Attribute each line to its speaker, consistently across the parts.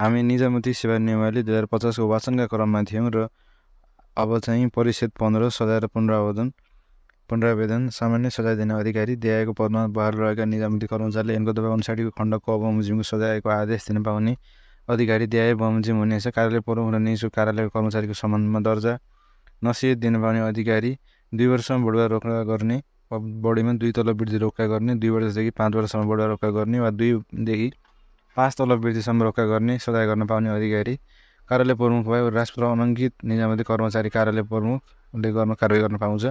Speaker 1: हामी निजामती सेवा नियमावली दुई हजार पचासको वाचनका क्रममा थियौँ र अब चाहिँ परिषद पन्ध्र सजाय र पुनरावेदन पुनरावेदन सामान्य सजाय दिने अधिकारी दिएको पदमा बहाल रहेका निजामती कर्मचारीले यिनको दबाई अनुसारको खण्डको अबमोजिमको सजायको आदेश दिन पाउने अधिकारी दिए बमोजिम हुनेछ कार्यालय पूर्व र निजको कार्यालयको कर्मचारीको सम्बन्धमा दर्जा नसिहत दिन पाउने अधिकारी दुई वर्षसम्म बढुवा रोक्का गर्ने वा बढीमा दुई तल वृद्धि रोक्का गर्ने दुई वर्षदेखि पाँच वर्षसम्म बढुवा रोक्का गर्ने वा दुईदेखि पाँच तलब वृद्धिसम्म रोक्का गर्ने सजाय गर्न पाउने अधिकारी कार्यालय प्रमुख भयो राष्ट्र अनङ्कित निजामती कर्मचारी कार्यालय प्रमुखले गर्न कारवाही गर्न पाउँछ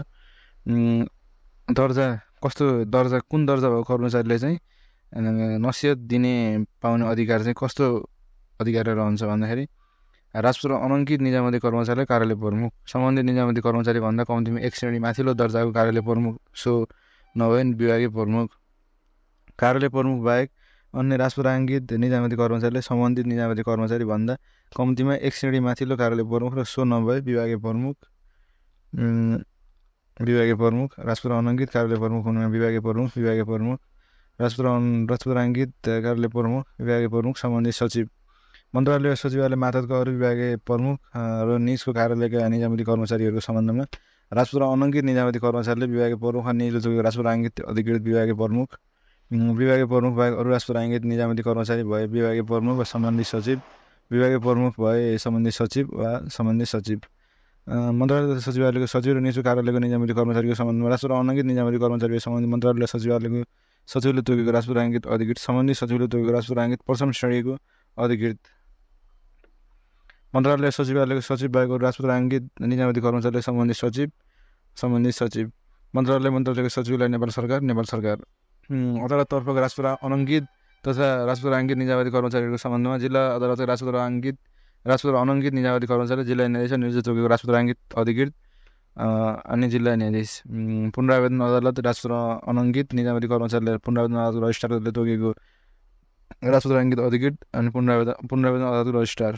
Speaker 1: दर्जा कस्तो दर्जा कुन दर्जा भएको कर्मचारीले चाहिँ नसिहत दिने पाउने अधिकार चाहिँ कस्तो अधिकार रहन्छ भन्दाखेरि राजपुर अनङ्कित निजामती कर्मचारी कार्यालय प्रमुख सम्बन्धित निजामती कर्मचारी भन्दा कम्तीमा एक श्रेणी माथिल्लो दर्जाको कार्यालय प्रमुख सो नभए विभागीय प्रमुख कार्यालय प्रमुख बाहेक अन्य राजपुराङ्गित निजामती कर्मचारीले सम्बन्धित निजामती कर्मचारीभन्दा कम्तीमा एक श्रेणी माथिल्लो कार्यालय प्रमुख र सो नभए विभागीय प्रमुख विभागीय प्रमुख राजपुर अनङ्कित कार्यालय प्रमुख हुनुमा विभागीय प्रमुख विभागीय प्रमुख राजपुरा राजपुराङ्गित कार्यालय प्रमुख विभागीय प्रमुख सम्बन्धित सचिव मन्त्रालय सचिवालय मातहतका अरू विभागीय प्रमुख र निजको कार्यालयका निजामती कर्मचारीहरूको सम्बन्धमा राजपुर अनङ्कित निजामती कर्मचारीले विभागीय प्रमुख र निजले अधिकृत विभागीय प्रमुख विभागीय प्रमुख बाहेक अरू राष्ट्र आइङ्गित निजामती कर्मचारी भए विभागीय प्रमुख वा सम्बन्धित सचिव विभागीय प्रमुख भए सम्बन्धित सचिव वा सम्बन्धित सचिव मन्त्रालय तथा सचिवालयको सचिव र निजु कार्यालयको निजामती कर्मचारीको सम्बन्धमा राष्ट्र र अनङ्गित निजामती कर्मचारी सम्बन्धी मन्त्रालय सचिवालयको सचिवले तोकेको राष्ट्र आङ्गित अधिकृत सम्बन्धित सचिवले तोकेको राष्ट्र आङ्गित प्रथम श्रेणीको अधिकृत मन्त्रालय सचिवालयको सचिव बाहेक राष्ट्र आङ्गित निजामती कर्मचारी सम्बन्धित सचिव सम्बन्धित सचिव मन्त्रालय मन्त्रालयको सचिवलाई नेपाल सरकार नेपाल सरकार अदालत तर्फको राजपुर अनङ्कित तथा राजपुर अङ्कित निजावादी कर्मचारीहरूको सम्बन्धमा जिल्ला अदालतको राजपुर अङ्कित राजपुर अनङ्कित निजावादी कर्मचारी जिल्ला न्यायाधीश निर्जित रोगीको राजपुर अङ्कित अधिकृत अनि जिल्ला न्यायाधीश पुनरावेदन अदालत राजपुर अनङ्कित निजावादी कर्मचारीले पुनरावेदन अदालत रजिस्ट्रारले तोकेको राजपुरा अङ्कित अधिकृत अनि पुनरावेदन पुनरावेदन अदालतको रजिस्ट्रार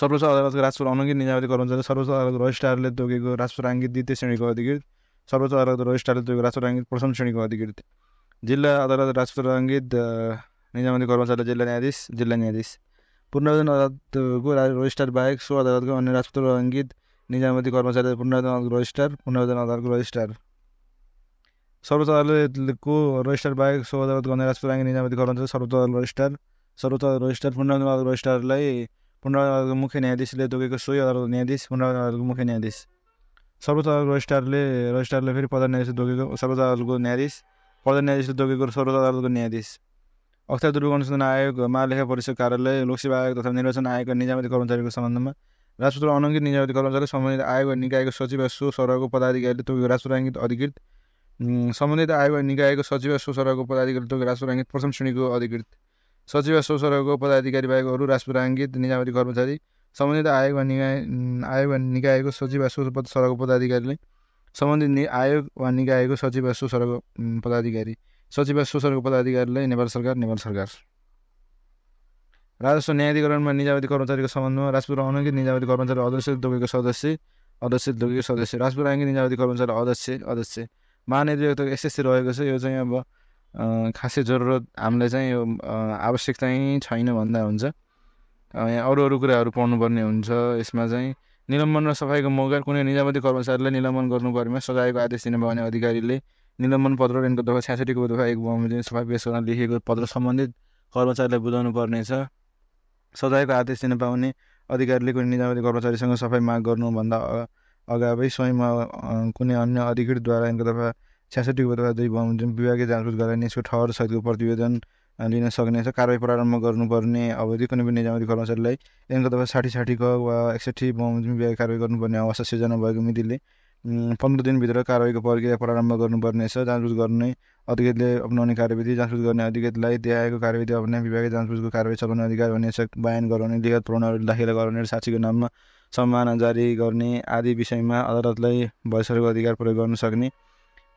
Speaker 1: सर्वोच्च अदालतको राजपुर अनङ्कित निजावादी कर्मचारी सर्वोच्च अदालतको रजिस्ट्रारले तोकेको राजपुर अङ्कित द्वितीय श्रेणीको अधिकृत सर्वोच्च ಸರ್ವೋಚ್ಚ राष्ट्र ವರಿಷ್ಠಾಲಯದ प्रथम श्रेणीको अधिकृत जिल्ला अदालत ಅದಾಲತ್ ರಾಷ್ಟ್ರಾಂಗಿದ निजामती कर्मचारी जिल्ला न्यायाधीश जिल्ला न्यायाधीश पुनरावेदन अदालतको रजिस्टर बाहेक सो अदालतको अन्य राजपत्र अङ्गित निजामती कर्मचारी पुनरावेदन अदालतको रजिस्टर पुनरावेदन अदालतको रजिस्टर सर्वोच्च अदालतको रजिस्टर बाहेक सो अदालतको अन्य राजपत्र रङ्गित निजामती कर्मचारी सर्वोच्च अदालत रजिस्टर सर्वोच्च अदालत रजिस्टर पुनरावेदन अदालत रजिस्टरलाई पुनरावेदन अदालतको मुख्य न्यायाधीशले तोकेको सोही अदालतको न्यायाधीश पुनरावेदन अदालतको मुख्य न्यायाधीश सर्वोच्च रजिस्ट्रारले रजिस्ट्रारले फेरि प्रधान न्यायाधीश दोगेको सर्वोच्च अदालतको न्यायाधीश प्रधान न्यायाधीशले दोकेको सर्वोच्च अदालतको न्यायाधीश अख्तियार दुर्ग अनुसन्धान आयोग महालेखा परिषद कार्यालय लोकसेवा आयोग तथा निर्वाचन आयोगका निजामती कर्मचारीको सम्बन्धमा राजपुत्र अनङ्कित निजामती कर्मचारी सम्बन्धित आयोग निकायको सचिव सो सरको पदाधिकारीले तोकेको राजपुराङ्कित अधिकृत सम्बन्धित आयोग निकायको सचिव सो सरको पदाधिकारी तोकेको राङ्गित प्रथम श्रेणीको अधिकृत सचिव सो सरको पदाधिकारी बाहेक अरू राङ्गित निजामती कर्मचारी सम्बन्धित आयोग वा निकाय आयोग वा निकायको सचिव वा सुपद सरको पदाधिकारीले सम्बन्धित नि आयोग वा निकायको सचिव वा सुसरको पदाधिकारी सचिव वा सुसरको पदाधिकारीले नेपाल सरकार नेपाल सरकार राजस्व न्यायाधिकरणमा निजावती कर्मचारीको सम्बन्धमा राजपुर अनङ्कित निजावती कर्मचारी अध्यक्ष दोकेको सदस्य अध्यक्ष दोगेको सदस्य राजपुर अङ्गित निजावती कर्मचारी अध्यक्ष अध्यक्ष महानिर्देशक एसएससी रहेको छ यो चाहिँ अब खासै जरुरत हामीलाई चाहिँ यो आवश्यक चाहिँ छैन भन्दा हुन्छ यहाँ अरू अरू कुराहरू पढ्नुपर्ने हुन्छ यसमा चाहिँ निलम्बन र सफाइको मौका कुनै निजामती कर्मचारीलाई निलम्बन गर्नु पर्नेमा सजायको आदेश दिनुभयो भने अधिकारीले निलम्बन पत्र र यिनको दफा छ्यासठीको दफा एक बमोजिम सफाई पेस गर्न लेखिएको पत्र सम्बन्धित कर्मचारीलाई बुझाउनु पर्नेछ सजायको आदेश दिन पाउने अधिकारीले कुनै निजामती कर्मचारीसँग सफाई माग गर्नुभन्दा अगावै स्वयंमा कुनै अन्य अधिकृतद्वारा यिनको दफा छ्यासठीको दफा दुई बमोजिम विभागीय जाँचबुझ गराइने यसको ठहर सहितको प्रतिवेदन लिन सकिनेछ कारवाही प्रारम्भ गर्नुपर्ने अवधि कुनै पनि निजामती कर्मचारीलाई यिनको तपाईँ साठी साठीको वा एकसठी बमोजिम बिहा कारवाही गर्नुपर्ने अवस्था सिर्जना भएको मितिले पन्ध्र दिनभित्र कारवाहीको प्रक्रिया प्रारम्भ गर्नुपर्नेछ जाँचबुझ गर्ने अधिकृतले अप्नाउने कार्यविधि जाँचबुझ गर्ने अधिकृतलाई देखाएको कार्यविधि अप्नाउने विभागीय जाँचबुझको कारवाही चलाउने अधिकार हुनेछ बयान गराउने लिखत प्रणहरू दाखिला गराउने साक्षीको नाममा सम्मान जारी गर्ने आदि विषयमा अदालतलाई भइसकेको अधिकार प्रयोग गर्न सक्ने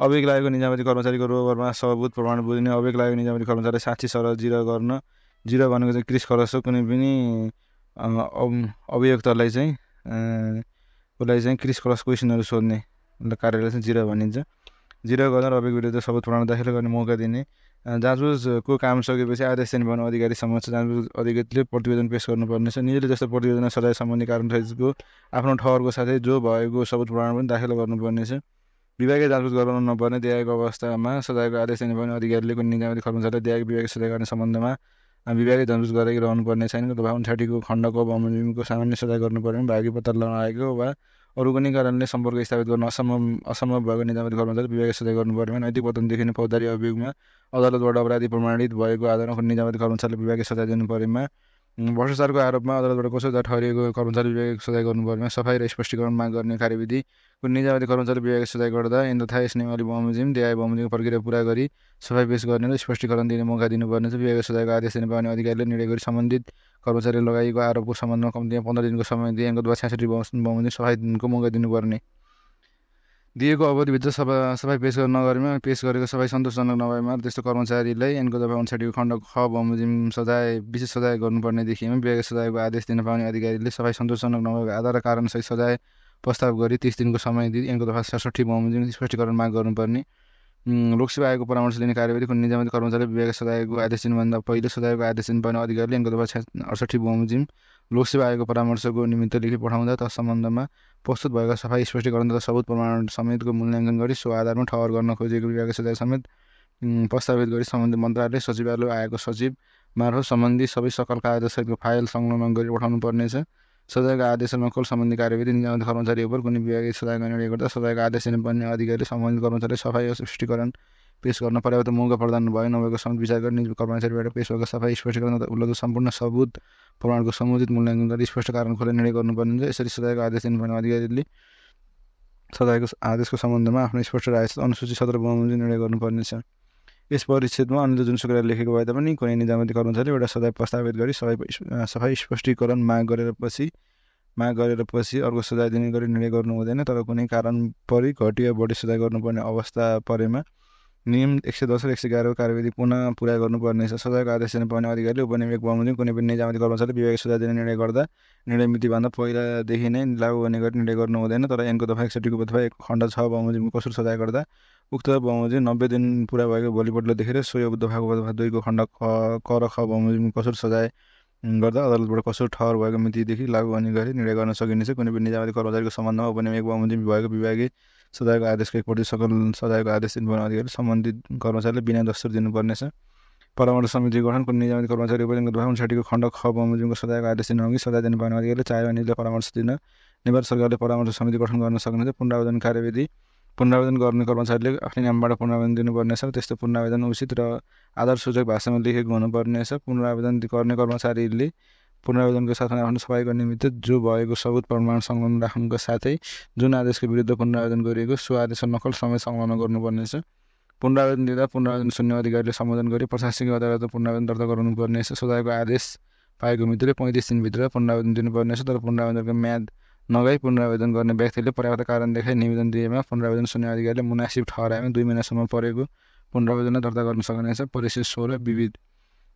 Speaker 1: अभियोग लागेको निजामती कर्मचारीको रोगहरूमा सबुत प्रमाण बुझ्ने अभियोग लागेको निजामती कर्मचारी साठी सर जिरो गर्न जिरो भनेको चाहिँ क्रिस खरसो कुनै पनि अभियोक्तालाई चाहिँ उसलाई चाहिँ क्रिस क्रस क्वेसनहरू सोध्ने कार्यालय चाहिँ जिरो भनिन्छ जिरो गर्न र अभियोग विरुद्ध सबुत प्रमाण दाखिल गर्ने मौका दिने जाँचबुझको काम सकेपछि आदेश वन अधिकारी समक्ष जाँचबुझ अधिकृतले प्रतिवेदन पेस गर्नुपर्नेछ निजले जस्तो प्रतिवेदन सजाय सम्बन्धी कारण आफ्नो ठहरको साथै जो भएको सबुत प्रमाण पनि दाखिल गर्नुपर्नेछ विभागीय जालबुझ गराउनु नपर्ने दिएको अवस्थामा सजायको आदेश दिनुपर्ने अधिकारीले कुनै निजामती कर्मचारीलाई दिएको विभागीय सजाय गर्ने सम्बन्धमा विभागीय जालबुझ गराइरहनु रहनुपर्ने छैन तथा उन्साठी खण्डको अवमूल्यको सामान्य सजाय गर्नुपर्ने भागी पत्र लगाएको वा अरू कुनै कारणले सम्पर्क स्थापित गर्न असम्भव असम्भव भएको निजामती कर्मचारी विभागीय सजाय गर्नु पर्नेमा नैतिक पतन देखिने फौजदारी अभियोगमा अदालतबाट अपराधी प्रमाणित भएको आधारमा निजामती कर्मचारीले विभागीय सजाय दिनु परेमा भ्रष्टाचारको आरोपमा अदालतबाट कसैदा ठहरिएको कर्मचारी विभाग सजाय गर्नुपर्ने सफाई र स्पष्टीकरण माग गर्ने कार्यविधि कुन निजामती कर्मचारी विभाग सजाय गर्दा ऐन तथा यस नेवाली बमोजिम देआई बमोजिमको प्रक्रिया पुरा गरी सफाइ पेश गर्ने र स्पष्टीकरण दिने मौका दिनुपर्ने चाहिँ विभागको सजायको आदेश दिन पाउने अधिकारीले निर्णय गरी सम्बन्धित कर्मचारीले लगाइएको आरोपको सम्बन्धमा कम्तीमा पन्ध्र दिनको समय दिए द्वारा छ्यासठी बमोजिम सफाई दिनको मौका दिनुपर्ने दिएको अवधिभित्र सभा सफाई पेस नगरेमा पेस गरेको सफाई सन्तोषजनक नभएमा त्यस्तो कर्मचारीलाई एनको दफा उन्साठीको खण्ड ख बमोजिम सजाय विशेष सजाय गर्नुपर्ने देखिएमा विभाग सजायको आदेश दिन पाउने अधिकारीले सफाई सन्तोषजनक नभएको आधार र कारणसहित सजाय प्रस्ताव गरी तिस दिनको समय दिई एनको दफा सडसठी बमोजिम स्पष्टीकरण माग गर्नुपर्ने लोकसेवा आयोगको परामर्श लिने कार्यविधिको निजामती कर्मचारी विभाग सजायको आदेश दिनभन्दा पहिले सजायको आदेश दिनुपर्ने अधिकारीले एनको दफा छ अडसठी बमोजिम लोकसेवा आयोगको परामर्शको निमित्त लेखी पठाउँदा त सम्बन्धमा प्रस्तुत भएका सफाई स्पष्टीकरण तथा सबुत प्रमाण समेतको मूल्याङ्कन गरी सो आधारमा ठहर गर्न खोजिएको विभागीय सजाय समेत प्रस्तावित गरी सम्बन्धित मन्त्रालय सचिवालय आएको सचिव मार्फत सम्बन्धी सबै सकल कागजातसहितको फाइल संलग्न गरी पठाउनु पर्नेछ सजायको आदेश नकल सम्बन्धी कार्यविधि निजामती कर्मचारी उप कुनै विभागीय सजाय निर्णय गर्दा सजायको आदेश दिनुपर्ने अधिकारी सम्बन्धित कर्मचारी सफाई स्पष्टीकरण पेस गर्न त मौका प्रदान भयो नभएको समेत विचार गर्ने कर्मचारीबाट पेस भएको सफाई स्पष्ट गर्न उपलब्ध सम्पूर्ण सबुत प्रमाणको समुचित मूल्याङ्कन गरी स्पष्ट कारण खोले निर्णय गर्नुपर्ने हुन्छ यसरी सजायको आदेश दिनुपर्ने अधिकारीले सजायको आदेशको सम्बन्धमा आफ्नो स्पष्ट राय अनुसूची सत्र बमोजिम निर्णय गर्नुपर्नेछ यस परिच्छेदमा अन्य जुनसुकै लेखेको भए तापनि कुनै निजामती कर्मचारीले एउटा सजाय प्रस्तावित गरी सफाई सफाई स्पष्टीकरण माग गरेर पछि माग गरेर पछि अर्को सजाय दिने गरी निर्णय गर्नु हुँदैन तर कुनै कारण परि घटियो बढी सजाय गर्नुपर्ने अवस्था परेमा नियम एक सय दस र एक सय एघारको कार्यविधि पुनः पुरा गर्नुपर्नेछ सजायको आदेश दिन पाउने अधिकारीले उपनिवेक बमोजिम कुनै पनि निजामती कर्मचारीले विभागीय सुझाव दिने निर्णय गर्दा निर्णय मितिभन्दा पहिलादेखि नै लागू गर्ने गरी निर्णय गर्नु हुँदैन तर एनको दफा एकसट्ठीको दफा एक खण्ड छ बमोजिमको कसुर सजाय गर्दा उक्त बमोजिम नब्बे दिन पुरा भएको भोलिपल्ट देखेर सोही दफाको दफा दुईको खण्ड क र ख बमोजिमको कसुर सजाय गर्दा अदालतबाट कसो ठहर भएको मितिदेखि लागु गर्ने गरी निर्णय गर्न सकिनेछ कुनै पनि निजामती कर्मचारीको सम्बन्धमा एक बमोजिम भएको विभागीय सजायको आदेशको एकपट्टि सकल सजायको आदेश दिनुपर्ने अधिकारी सम्बन्धित कर्मचारीले बिना दस्तुर दिनुपर्नेछ परामर्श समिति गठन कुनै निजामती कर्मचारी उपनियमको दुई उन्साठीको खण्ड ख बमोजिमको सजायको आदेश दिनु अघि सजाय दिनुपर्ने अधिकारीले चाहे भने परामर्श दिन नेपाल सरकारले परामर्श समिति गठन गर्न सक्नेछ पुनरावेदन कार्यविधि पुनरावेदन गर्ने कर्मचारीले आफ्नै नामबाट पुनरावेदन दिनुपर्नेछ त्यस्तो पुनरावेदन उचित र आधार सूचक भाषामा लेखेको हुनुपर्नेछ पुनरावेदन गर्ने कर्मचारीले पुनरावेदनको साथमा आफ्नो सफाइको निमित्त जो भएको सबुत प्रमाण संलग्न राख्नुको साथै जुन आदेशको विरुद्ध पुनरावेदन गरिएको सो आदेशको नकल समय संलग्न गर्नुपर्नेछ पुनरावेदन दिँदा पुनरावेदन सुन्ने अधिकारीले सम्बोधन गरी प्रशासनिक अदालतमा पुनरावेदन दर्ता गर्नुपर्नेछ सजायको आदेश पाएको मितिले पैँतिस दिनभित्र पुनरावेदन दिनुपर्नेछ तर पुनरावेदनको म्याद नगई पुनरावेदन गर्ने व्यक्तिले पर्याप्त कारण देखाइ निवेदन दिएमा पुनरावेदन सुन्ने अधिकारीले मुनासिब ठहराएमा दुई महिनासम्म परेको पुनरावेदन दर्ता गर्न सक्नेछ परिशिष्ट सोह्र विविध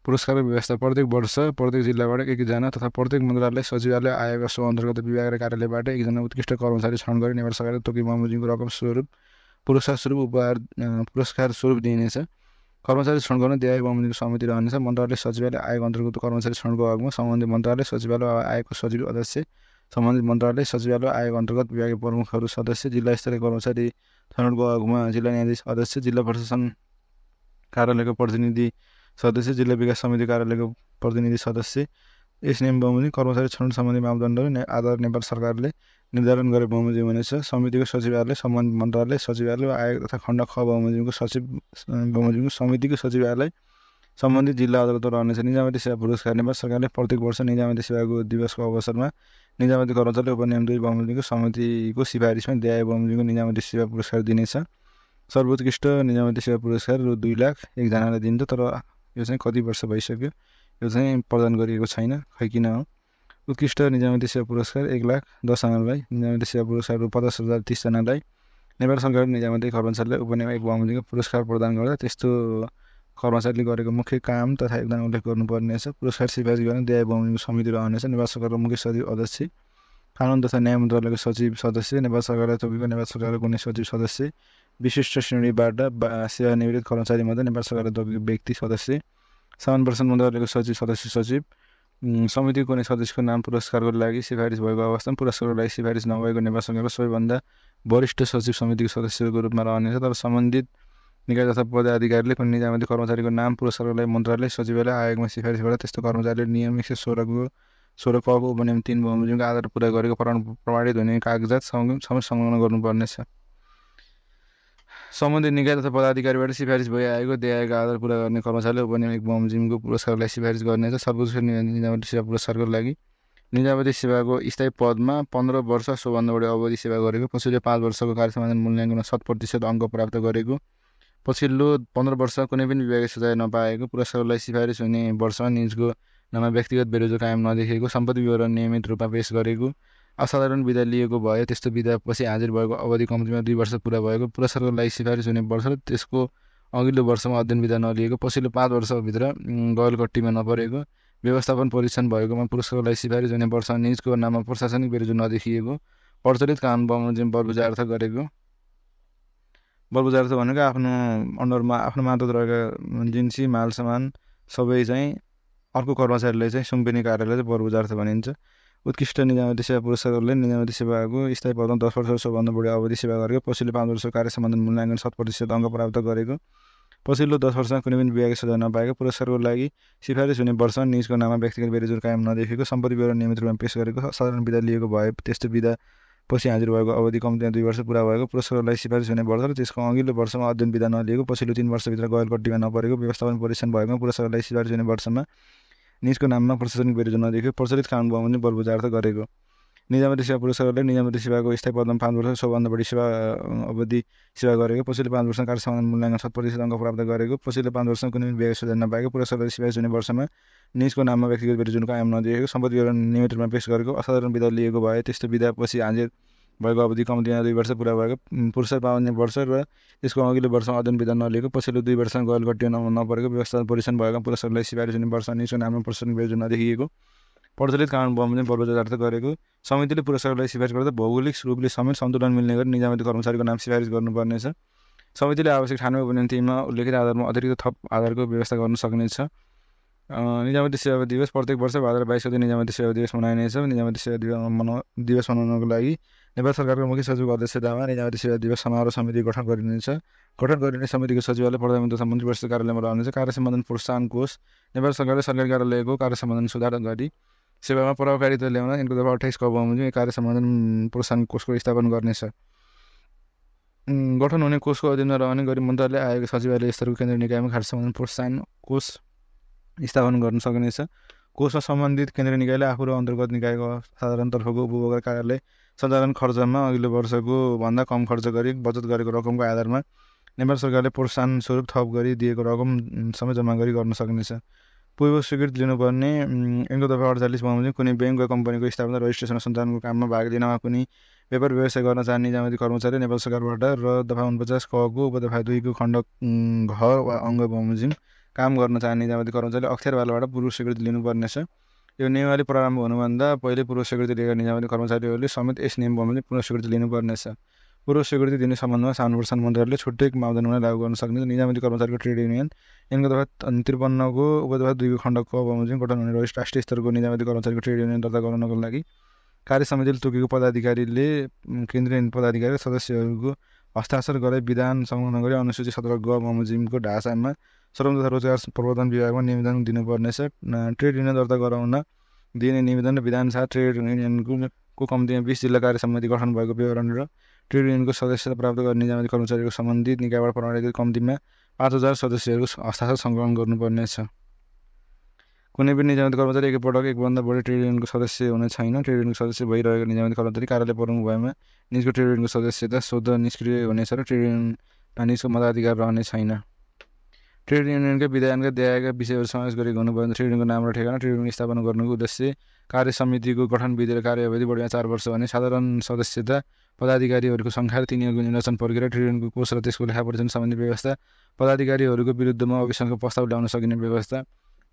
Speaker 1: पुरस्कारको व्यवस्था प्रत्येक वर्ष प्रत्येक जिल्लाबाट एक एकजना तथा प्रत्येक मन्त्रालय सचिवालय आयोग सो अन्तर्गत विभाग र कार्यालयबाट एकजना उत्कृष्ट कर्मचारी छनौट गरी नेपाल सरकारले तोकी बमोजिमको रकम स्वरूप पुरस्कार स्वरूप उपहार पुरस्कार स्वरूप दिइनेछ कर्मचारी छनौट गर्न देहाय बमोजिमको समिति रहनेछ मन्त्रालय सचिवालय आयोग अन्तर्गत कर्मचारी छनको हकमा सम्बन्धित मन्त्रालय सचिवालय आयोगको सचिव अध्यक्ष सम्बन्धित मन्त्रालय सचिवालय आयोग अन्तर्गत विभागीय प्रमुखहरू सदस्य जिल्ला स्तरीय कर्मचारी छनौट गुमा जिल्ला न्यायाधीश अध्यक्ष जिल्ला प्रशासन कार्यालयको प्रतिनिधि सदस्य जिल्ला विकास समिति कार्यालयको प्रतिनिधि सदस्य यस नियम बमोजिम कर्मचारी छनौट सम्बन्धी मापदण्ड ने, आधार नेपाल सरकारले निर्धारण गरे बमोजिम हुनेछ समितिको सचिवालय सम्बन्धित मन्त्रालय सचिवालय आयोग तथा खण्ड ख बमोजिमको सचिव बमोजिमको समितिको सचिवालय सम्बन्धित जिल्ला अदालतमा रहनेछ निजामती सेवा पुरस्कार नेपाल सरकारले प्रत्येक वर्ष निजामती सेवाको दिवसको अवसरमा निजामती कर्मचारी उपनियम दुई बमोजिमको समितिको सिफारिसमा दया बमोजिमको निजामती सेवा पुरस्कार दिनेछ सर्वोत्कृष्ट निजामती सेवा पुरस्कार रु दुई लाख एकजनालाई दिन्छ तर यो चाहिँ कति वर्ष भइसक्यो यो चाहिँ प्रदान गरिएको छैन खै किन हो उत्कृष्ट निजामती सेवा पुरस्कार एक लाख दसजनालाई निजामती सेवा पुरस्कार रु पचास हजार तिसजनालाई नेपाल सरकार निजामती कर्मचारीलाई उपनियम एक बमोजिमको पुरस्कार प्रदान गर्दा त्यस्तो कर्मचारीले गरेको मुख्य काम तथा योगदान उल्लेख गर्नुपर्ने छ पुरस्कार सिफारिस गर्ने दया बमोजिमको समिति रहनेछ नेपाल सरकारको मुख्य सचिव अध्यक्ष कानुन तथा न्याय मन्त्रालयको सचिव सदस्य नेपाल सरकारलाई तोकेको नेपाल सरकारको कुनै सचिव सदस्य विशिष्ट श्रेणीबाट सेवानिवृत्त कर्मचारी मात्रै नेपाल सरकारले तोकेको व्यक्ति सदस्य सामान प्रशासन मन्त्रालयको सचिव सदस्य सचिव समितिको कुनै सदस्यको नाम पुरस्कारको लागि सिफारिस भएको अवस्थामा पुरस्कारको लागि सिफारिस नभएको नेपाल सरकारको सबैभन्दा वरिष्ठ सचिव समितिको सदस्यको रूपमा रहनेछ तर सम्बन्धित निकाय तथा पदाधिकारीले कुनै निजामती कर्मचारीको नाम पुरस्कारलाई मन्त्रालय सचिवालय आयोगमा सिफारिसबाट त्यस्तो कर्मचारीले नियम एक सय सोह्रको सोह्र कको उपनियम तिन बमोजिमको आधार पुरा गरेको प्रमाण प्रमाणित हुने कागजात समेत संलग्न गर्नुपर्नेछ सम्बन्धित निकाय तथा पदाधिकारीबाट सिफारिस भइआएको आएको देआएको आधार पुरा गर्ने कर्मचारीले उपनियम एक बमोजिमको पुरस्कारलाई सिफारिस गर्नेछ सर्वोच्च निजामती सेवा पुरस्कारको लागि निजामती सेवाको स्थायी पदमा पन्ध्र वर्ष सोभन्दा बढी अवधि सेवा गरेको पछिल्लो पाँच वर्षको कार्य सम्बन्धन मूल्याङ्कनमा शत प्रतिशत अङ्क प्राप्त गरेको पछिल्लो पन्ध्र वर्ष कुनै पनि विभागीय सुझाव नपाएको पुरस्कारलाई सिफारिस हुने वर्ष निजको नाममा व्यक्तिगत बेरोजो कायम नदेखेको सम्पत्ति विवरण नियमित रूपमा पेस गरेको असाधारण विदा लिएको भए त्यस्तो पछि हाजिर भएको अवधि कम्तीमा दुई वर्ष पुरा भएको पुरस्कारको लागि सिफारिस हुने वर्ष त्यसको अघिल्लो वर्षमा अध्ययन विधा नलिएको पछिल्लो पाँच वर्षभित्र गलकट्टीमा नपरेको व्यवस्थापन परीक्षण भएकोमा पुरस्कारलाई सिफारिस हुने वर्ष निजको नाममा प्रशासनिक बेरोजो नदेखिएको प्रचलित कानुन बमोजिम बलबुजार्थ गरेको बलबजार भनेको आफ्नो अन्डरमा आफ्नो मातहत रहेका जिन्सी माल सामान सबै चाहिँ अर्को कर्मचारीले चाहिँ सुम्पिने कार्यलाई चाहिँ बलबजार्थ भनिन्छ उत्कृष्ट निजामती सेवा पुरस्कारले निजामती सेवाको स्थायी पदमा दस वर्ष सबभन्दा बढी अवधि सेवा गरेको पछिल्लो पाँच वर्ष कार्य सम्बन्धन मूल्याङ्कन शत प्रतिशत अङ्क प्राप्त गरेको पछिल्लो दस वर्षमा कुनै पनि विभागीय सुझाव नपाएको पुरस्कारको लागि सिफारिस हुने वर्ष निजको नाममा व्यक्तिगत बेरोजगार कायम नदेखेको सम्पत्ति विवरण नियमित रूपमा पेस गरेको साधारण विधा लिएको भए त्यस्तो विधा पछि भएको अवधि कम्तीमा दुई वर्ष पुरा भएको पुरस्कारलाई सिफारिस हुने वर्ष र त्यसको अघिल्लो वर्षमा अध्ययन विधा नलिएको पछिल्लो तिन वर्षभित्र गयलकट्टीमा नपरेको व्यवस्थापन परीक्षण भएकोमा पुरस्कारलाई सिफारिस हुने वर्षमा निजको नाममा प्रशासनिक विरोध नदेखि प्रचलित कानुन बमोजिम बलबुजार्थ गरेको निजामती सेवा पुरस्कारले निजामती सेवाको स्थायी पदमा पाँच वर्ष सबभन्दा बढी सेवा अवधि सेवा गरेको पछिल्लो पाँच वर्ष कार्य सम्बन्ध मूल्याङ्कन सत प्रतिशत अङ्क प्राप्त गरेको पछिल्लो पाँच वर्षमा कुनै व्यय सुधार नपाएको पुरस्कारले सिफारिस हुने वर्षमा निजको नाममा व्यक्तिगत विरुद्ध जुनको आयाम नदिएको सम्पत्ति विवरण नियमित रूपमा पेस गरेको असाधारण विधा लिएको भए त्यस्तो विधा पछि हाजिर भएको अवधि कम्तीमा दुई वर्ष पुरा भएको पुरस्कार पाउने वर्ष र त्यसको अघिल्लो वर्षमा अध्ययन विधा नलिएको पछिल्लो दुई वर्ष गलघटियो नपरेको व्यवस्था परिषण भएको पुरस्कारलाई सिफारिस हुने वर्ष निजको नाममा पुरस्कार नदेखिएको प्रचलित कानुन बमोजिम बलबजार्थ गरेको समितिले पुरस्कारलाई सिफारिस गर्दा भौगोलिक रूपले समेत सन्तुलन मिल्ने गरी निजामती कर्मचारीको नाम सिफारिस गर्नुपर्नेछ समितिले आवश्यक ठानेको निम्तिमा उल्लेखित आधारमा अतिरिक्त थप आधारको व्यवस्था गर्न सक्नेछ निजामती सेवा दिवस प्रत्येक वर्ष भाद्र बाइस गति निजामती सेवा दिवस मनाइनेछ निजामती सेवा दिवस मना दिवस मनाउनको लागि नेपाल सरकारको मुख्य सचिवको अध्यक्षतामा निजामती सेवा दिवस समारोह समिति गठन गरिनेछ गठन गरिने समितिको सचिवालय प्रधानमन्त्री तथा मन्त्री परिषद कार्यालयमा रहनेछ कार्य सम्बन्धन प्रोत्साहन कोष नेपाल सरकारले सरकारी कार्यालयको कार्य सम्बन्धन सुधार गरी सेवामा प्रभावकारिता ल्याउन यिनको दफा अठाइसको अभावमा कार्य समाधान प्रोत्साहन कोषको स्थापना गर्नेछ गठन हुने कोषको अधीनमा रहने गरी मन्त्रालय आयोग सचिवालय स्तरको केन्द्रीय निकायमा कार्य समाधान प्रोत्साहन कोष स्थापना गर्न सकिनेछ कोषमा सम्बन्धित केन्द्रीय निकायले आफू र अन्तर्गत निकायको साधारणतर्फको उपभोक्ता कार्यालय सञ्चालन खर्चमा अघिल्लो वर्षको भन्दा कम खर्च गरी बचत गरेको रकमको आधारमा नेपाल सरकारले प्रोत्साहन स्वरूप थप गरी दिएको रकम समय जम्मा गरी गर्न सकिनेछ पूर्व स्वीकृत लिनुपर्ने एकको दफा अडचालिस बमोजिम कुनै ब्याङ्क वा कम्पनीको स्थापना रजिस्ट्रेसन सञ्चालनको काममा भाग लिन वा कुनै व्यापार व्यवसाय गर्न चाहने निजामती कर्मचारी नेपाल सरकारबाट र दफा उनपचास कको उपदफा दुईको खण्ड घर वा अङ्ग बमोजिम काम गर्न चाहने निजामती कर्मचारी अख्तियारवालाबाट पूर्व स्वीकृति लिनुपर्नेछ यो नियमावली प्रारम्भ हुनुभन्दा पहिले पूर्व स्वीकृति लिएर निजामती कर्मचारीहरूले समेत यस नियम बमोजिम पुनः स्वीकृति लिनुपर्नेछ पूर्व स्वीकृति दिने सम्बन्धमा सानुवर्षण मन्त्रालयले छुट्टै प्रावधानमा लागू गर्न सक्ने निजामती कर्मचारीको ट्रेड युनियन यिनको तहत त्रिपन्नको उपतफा दुईको खण्डको अभावमा गठन हुने राष्ट्रिय स्तरको निजामती कर्मचारीको ट्रेड युनियन दर्ता गराउनको लागि कार्य समितिले तोकेको पदाधिकारीले केन्द्रीय पदाधिकारी र सदस्यहरूको हस्ताक्षर गरे विधान संलग्न गरी अनुसूचित सत्र ग बमोजिमको ढाँचामा श्रम तथा रोजगार प्रवर्धन विभागमा निवेदन दिनुपर्नेछ ट्रेड युनियन दर्ता गराउन दिने निवेदन र साथ ट्रेड युनियनको कम्तीमा बिस जिल्ला कार्य समिति गठन भएको विवरण र ट्रेड युनियनको सदस्यता प्राप्त गर्ने निजामती कर्मचारीको सम्बन्धित निकायबाट प्रमाणित कम्तीमा पाँच हजार सदस्यहरूको हस्ताक्षर सङ्कलन गर्नुपर्नेछ कुनै पनि निजामती कर्मचारी एकपटक एकभन्दा बढी ट्रेड युनियनको सदस्य हुने छैन ट्रेड युनियनको सदस्य भइरहेको निजामती कर्मचारी कार्यालय प्रमुख भएमा निजको ट्रेड युनियनको सदस्यता स्वतः निष्क्रिय हुनेछ र ट्रेड युनियन मानिसको मताधिकार रहने छैन ट्रेड युनियनका विधानका दायका विषयहरू समावेश गरेको हुनुभयो भने ट्रेड युनियनको नाम र ठेगाना ट्रेड युनियन स्थापना गर्नुको उद्देश्य कार्य समितिको गठन विधि र कार्यावधि बढिया चार वर्ष भने साधारण सदस्यता पदाधिकारीहरूको सङ्ख्या र तिनीहरूको निर्वाचन प्रक्रिया ट्रेड युनियनको कोष र त्यसको लेखा लेखापरीक्षण सम्बन्धी व्यवस्था पदाधिकारीहरूको विरुद्धमा अभिसङ्घको प्रस्ताव ल्याउन सकिने व्यवस्था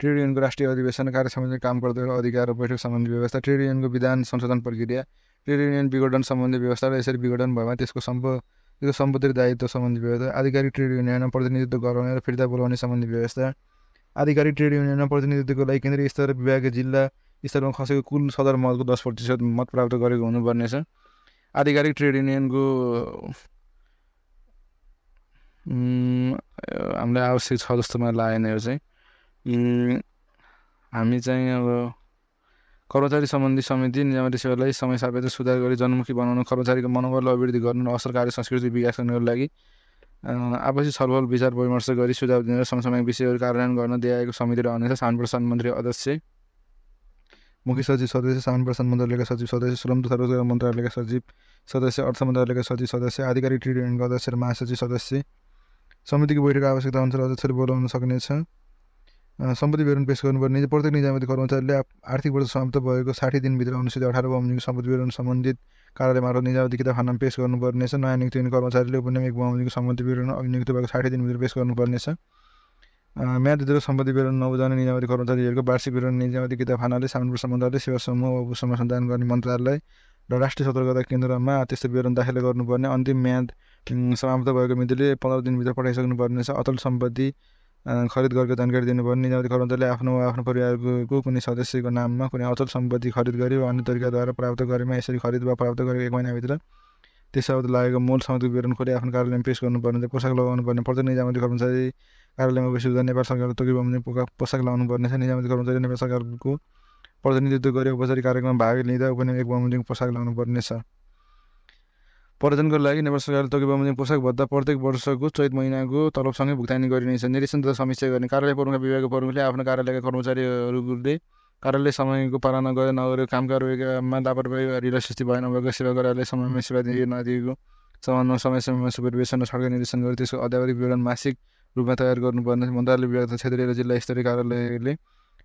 Speaker 1: ट्रेड युनियनको राष्ट्रिय अधिवेशन कार्य सम्बन्धी काम गर्दै अधिकार र बैठक सम्बन्धी व्यवस्था ट्रेड युनियनको विधान संशोधन प्रक्रिया ट्रेड युनियन विघटन सम्बन्धी व्यवस्था र यसरी विघटन भएमा त्यसको सम्प यो सम्पत्ति दायित्व सम्बन्धी व्यवस्था आधिकारिक ट्रेड युनियनमा प्रतिनिधित्व गराउने र फिर्ता बोलाउने सम्बन्धी व्यवस्था आधिकारिक ट्रेड युनियनमा प्रतिनिधित्वको लागि केन्द्रीय स्तर र विभागीय जिल्ला स्तरमा खसेको कुल सदर मतको दस प्रतिशत मत प्राप्त गरेको हुनुपर्नेछ आधिकारिक ट्रेड युनियनको हामीलाई आवश्यक छ जस्तो मलाई लागेन यो चाहिँ हामी चाहिँ अब कर्मचारी सम्बन्धी समिति नियमित सेवालाई समय सापेक्ष सुधार गरी जनमुखी बनाउनु कर्मचारीको मनोबल अभिवृद्धि गर्नु र असरकारी संस्कृति विकास गर्नुको लागि आपसी छलफल विचार विमर्श गरी सुझाव दिएर समसामयिक विषयहरू कार्यान्वयन गर्न दिएको समिति रहनेछ सान प्रशासन मन्त्री अध्यक्ष मुख्य सचिव सदस्य सामान प्रशासन मन्त्रालयका सचिव सदस्य श्रम तथा रोजगार मन्त्रालयका सचिव सदस्य अर्थ मन्त्रालयका सचिव सदस्य आधिकारिक ट्रेड युनियनका अध्यक्ष र महासचिव सदस्य समितिको बैठक आवश्यकता अनुसार अध्यक्षले बोलाउन सक्नेछ सम्पत्ति विवरण पेस गर्नुपर्ने प्रत्येक निजामती कर्मचारीले आर्थिक वर्ष समाप्त भएको साठी दिनभित्र अनुसूचित अठार बमोजिमको सम्पत्ति विवरण सम्बन्धित कार्यालय मार्फत निजामती किताब खानामा पेस गर्नुपर्नेछ नयाँ नियुक्त हुने कर्मचारीले एक बमोजिमको सम्पत्ति विवरण अभिनियुक्त भएको साठी दिनभित्र पेस गर्नुपर्नेछ म्यादतिर सम्पत्ति विवरण नबुझाउने निजामती कर्मचारीहरूको वार्षिक विवरण निजामती किताब खानाले सामानपुर मन्त्रालय सेवा समूह उपसमूह सञ्चालन गर्ने मन्त्रालय र राष्ट्रिय सतर्कता केन्द्रमा त्यस्तो विवरण दाखिल गर्नुपर्ने अन्तिम म्याद समाप्त भएको मितिले पन्ध्र दिनभित्र पठाइसक्नुपर्नेछ अचल सम्पत्ति खरिद गरेको जानकारी दिनुभयो निजामती कर्मचारीले आफ्नो वा आफ्नो परिवारको कुनै सदस्यको नाममा कुनै अचल सम्पत्ति खरिद गरे वा अन्य तरिकाद्वारा प्राप्त गरेमा यसरी खरिद वा प्राप्त गरेको एक महिनाभित्र अवधि लागेको मूल समिति विवरण खोले आफ्नो कार्यालयमा पेस गर्नुपर्ने पोसाक लगाउनु पर्ने प्रत्येक निजामती कर्मचारी कार्यालयमा गएपछि हुँदा नेपाल सरकारको तोकी बमने पोसाक लगाउनु पर्नेछ निजामती कर्मचारी नेपाल सरकारको प्रतिनिधित्व गरी औपचारिक कार्यक्रममा भाग लिँदा एक पोसाक लगाउनु पर्नेछ पर्यटनको लागि नेपाल सरकारले तोकेको बमोजिम पोसाक भत्ता प्रत्येक वर्षको चैत महिनाको तलबसँगै भुक्तानी गरिनेछ निरीक्षण तथा समीक्षा गर्ने कार्यालय प्रमुख विभागको प्रमुखले आफ्नो कार्यालयका कर्मचारीहरूले कार्यालय समयको पालना गरे नगरेको कामकार रोगमा लापरवाही सृष्टि भएन भएको सेवा कार्यालय समयमा सेवा दिए नदिएको सम्बन्धमा समय समयमा सुपरिवेशन र सडक निरीक्षण गरे त्यसको अध्यावधिक विवरण मासिक रूपमा तयार गर्नुपर्ने मन्त्रालय विभाग तथा क्षेत्रीय र जिल्ला स्तरीय कार्यालयले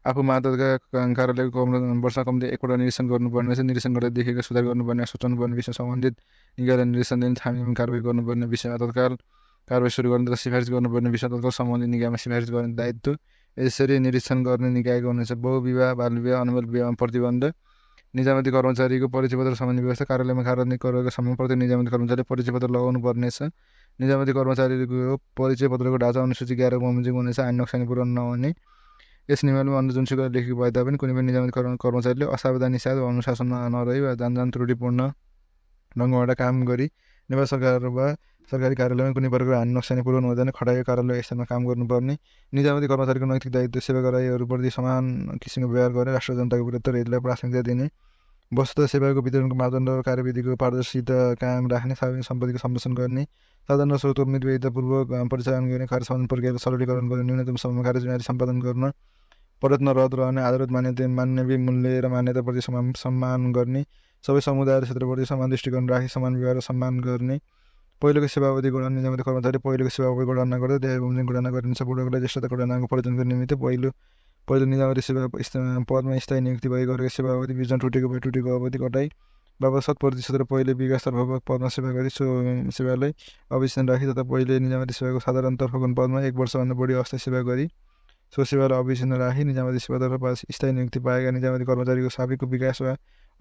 Speaker 1: आफू मादकका कारणले कम वर्ष कम्ती एकपल्ट निरीक्षण गर्नुपर्ने रहेछ निरीक्षण गर्दै देखेको सुधार गर्नुपर्ने सोच्नुपर्ने विषय सम्बन्धित निकायलाई निरीक्षण दिने छानबिन कारवाही गर्नुपर्ने विषय तत्काल कारवाही सुरु गर्ने तथा सिफारिस गर्नुपर्ने विषय तत्काल सम्बन्धित निकायमा सिफारिस गर्ने दायित्व यसरी निरीक्षण गर्ने निकायको हुनेछ बहुविवाह बाल विवाह अनुमल विवाहमा प्रतिबन्ध निजामती कर्मचारीको परिचयपत्र सम्बन्धी व्यवस्था कार्यालयमा कार्यान्वित गरेको समय प्रति निजामती कर्मचारीले परिचयपत्र लगाउनु पर्नेछ निजामती कर्मचारीको परिचयपत्रको ढाँचा अनुसूची ग्यारो बमोजिम हुनेछ आइन नक्सानी पुरा नहुने यस नियमले अन्य जुनसुकै लेखेको भए तापनि कुनै पनि निजामित कर्मचारीले असावधानी साथ वा अनुशासनमा नरही वा जान त्रुटिपूर्ण ढङ्गबाट काम गरी नेपाल सरकार वा सरकारी कार्यालयमा कुनै प्रकारको हानि नोक्सानी पूर्ण हुँदैन खटाएको कार्यालय स्थानमा काम गर्नुपर्ने निजामती कर्मचारीको नैतिक दायित्व सेवा सेवाग्राहीहरूप्रति समान किसिमको व्यवहार गरेर राष्ट्र जनताको हितलाई प्राथमिकता दिने वस्तु सेवाको वितरणको मापदण्ड र कार्यविधिको पारदर्शिता कायम राख्ने सार्वजनिक सम्पत्तिको संरक्षण गर्ने साधारण स्रोत मितव्ययतापूर्वक परिचालन गर्ने कार्य साधन प्रक्रियाको सरलीकरण गर्ने न्यूनतम समयमा कार्य सम्पादन गर्न प्रयत्नरत रहने आधारित मान्यता मानवीय मूल्य र मान्यताप्रति समान सम्मान गर्ने सबै समुदाय र क्षेत्रप्रति समान दृष्टिकोण राखे समान व्यवहार र सम्मान गर्ने पहिलोको सेवावधि गणना निजामती कर्मचारी पहिलोको सेवावधि गणना गर्दा देवभूमि गणना गरिन्छ बुढोलाई ज्येष्ठता गणनाको प्रयोजनको निमित्त पहिलो पहिलो निजामती सेवा पदमा स्थायी नियुक्ति भए गरेको सेवावधि बिजन टुटेको भए टुटेको अवधि घटाई बाबा शत प्रतिशत र पहिले विकासतर्फ पदमा सेवा गरी सो सेवालाई अभिस्थान राखी तथा पहिले निजामती सेवाको साधारणतर्फको पदमा एक वर्षभन्दा बढी अस्थायी सेवा गरी स्वसेवा र अभिचन्न राखी निजामती सेवातर्फ स्थायी नियुक्ति पाएका निजामती कर्मचारीको साबिकको विकास वा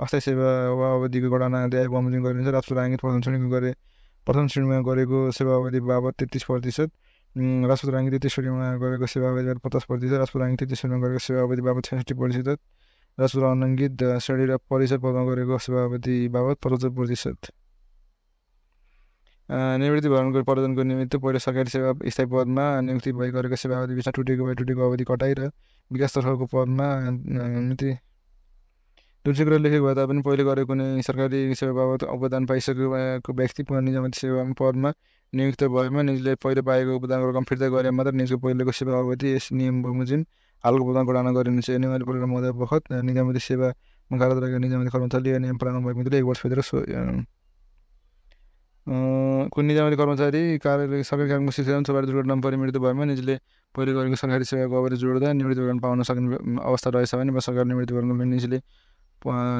Speaker 1: अस्थायी सेवा वा अवधिको गणना आदि बमोजिम गरिन्छ राष्ट्र राङ्गित प्रथम श्रेणीको गरे प्रथम श्रेणीमा गरेको सेवा अवधि बाबत तेत्तिस प्रतिशत राष्ट्र राङ्गित तेत्तिस श्रेणीमा गरेको सेवा अवधि पचास प्रतिशत राष्ट्र राङ्गित तेत्तिस श्रेणीमा गरेको सेवा अवधि बाबत छैसठी प्रतिशत राष्ट्र अनङ्गित श्रेणी र परिषद पदमा गरेको सेवा अवधि बाबत पचहत्तर प्रतिशत निवृत्ति भवनको प्रदानको निमित्त पहिलो सरकारी सेवा स्थायी पदमा नियुक्ति भइ गरेको सेवा अवधि बिचमा टुटेको भए टुटेको अवधि विकास विकासतर्फको पदमा मिति कुरा लेखेको भए तापनि पहिले गरेको कुनै सरकारी सेवा बाबत अवदान पाइसकेको व्यक्ति पुनर्निजामती सेवा पदमा नियुक्त भएमा निजले पहिले पाएको उपदानको रकम फिर्ता गरे मात्र निजको पहिलेको सेवा अवधि यस नियम बमोजिम हालको उपदान डाँडा गरिन्छ नियमावली प्रोग्राम मदा बखत निजामती सेवामा कार्यरत रहेको निजामती कर्मचारी नियम प्रारम्भ भएको एक वर्षभित्र सो कुनै निजामती कर्मचारी कार्यालय सरकारी कामको शिक्षा सबै दुर्घटनामा परिमृत्यु भएमा निजले पहिले गरेको सरकारी सेवाको अवधि जोड्दा निवृत्तिकरण पाउन सक्ने अवस्था रहेछ भने वा सरकारी गर्नु पनि निजले